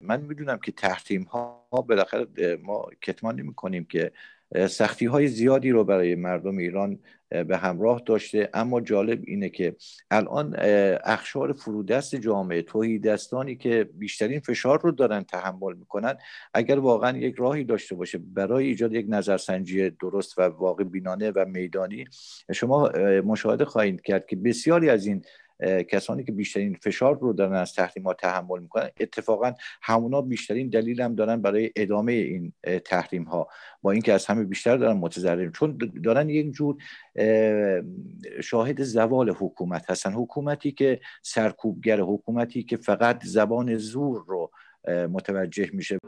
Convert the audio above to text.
من میدونم که تحریم ها بالاخره ما کتمان نمی کنیم که سختی های زیادی رو برای مردم ایران به همراه داشته اما جالب اینه که الان اخشار فرودست جامعه توهی دستانی که بیشترین فشار رو دارن تحمل میکنن اگر واقعا یک راهی داشته باشه برای ایجاد یک نظرسنجی درست و واقع بینانه و میدانی شما مشاهده خواهید کرد که بسیاری از این کسانی که بیشترین فشار رو دارن از تحریمات تحمل میکنن اتفاقا همونا بیشترین دلیل هم دارن برای ادامه این تحریم ها با اینکه از همه بیشتر دارن متضرر چون دارن یک جور شاهد زوال حکومت هستن حکومتی که سرکوبگر حکومتی که فقط زبان زور رو متوجه میشه